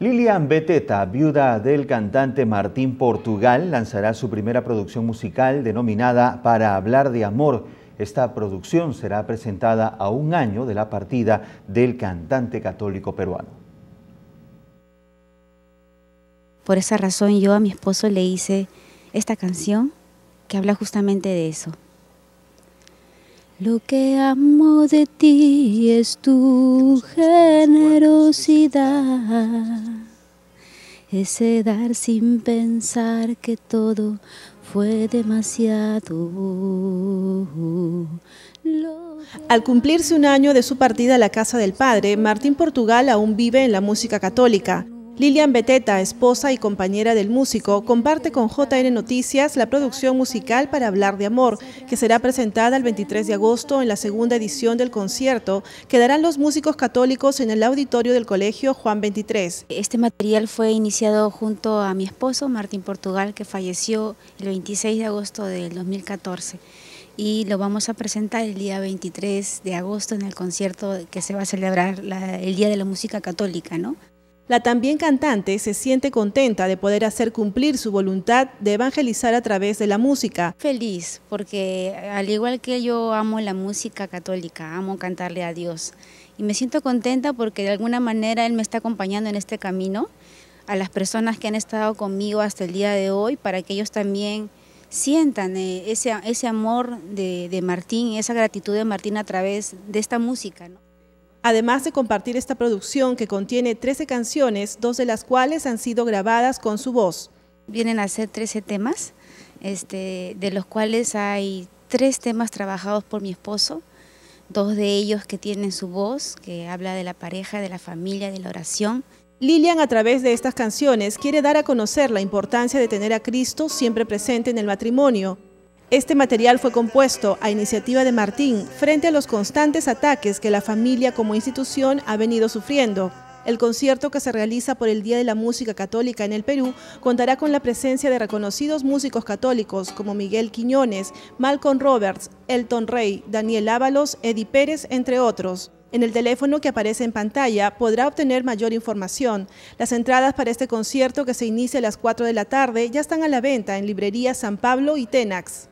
Lilian Beteta, viuda del cantante Martín Portugal, lanzará su primera producción musical denominada Para hablar de amor. Esta producción será presentada a un año de la partida del cantante católico peruano. Por esa razón yo a mi esposo le hice esta canción que habla justamente de eso, lo que amo de ti es tu generosidad, ese dar sin pensar que todo fue demasiado. Al cumplirse un año de su partida a la casa del padre, Martín Portugal aún vive en la música católica. Lilian Beteta, esposa y compañera del músico, comparte con JN Noticias la producción musical para hablar de amor, que será presentada el 23 de agosto en la segunda edición del concierto que darán los músicos católicos en el auditorio del Colegio Juan 23. Este material fue iniciado junto a mi esposo, Martín Portugal, que falleció el 26 de agosto del 2014 y lo vamos a presentar el día 23 de agosto en el concierto que se va a celebrar el Día de la Música Católica, ¿no? La también cantante se siente contenta de poder hacer cumplir su voluntad de evangelizar a través de la música. Feliz, porque eh, al igual que yo amo la música católica, amo cantarle a Dios. Y me siento contenta porque de alguna manera Él me está acompañando en este camino, a las personas que han estado conmigo hasta el día de hoy, para que ellos también sientan eh, ese, ese amor de, Martín, esa gratitud de Martín a través de esta música. Además de compartir esta producción que contiene 13 canciones, dos de las cuales han sido grabadas con su voz. Vienen a ser 13 temas, este, de los cuales hay tres temas trabajados por mi esposo, dos de ellos que tienen su voz, que habla de la pareja, de la familia, de la oración. Lilian a través de estas canciones quiere dar a conocer la importancia de tener a Cristo siempre presente en el matrimonio este material fue compuesto a iniciativa de Martín frente a los constantes ataques que la familia como institución ha venido sufriendo. El concierto que se realiza por el Día de la Música Católica en el Perú contará con la presencia de reconocidos músicos católicos como Miguel Quiñones, Malcolm Roberts, Elton Rey, Daniel Ábalos, Eddie Pérez, entre otros. En el teléfono que aparece en pantalla podrá obtener mayor información. Las entradas para este concierto que se inicia a las 4 de la tarde ya están a la venta en librería San Pablo y Tenax.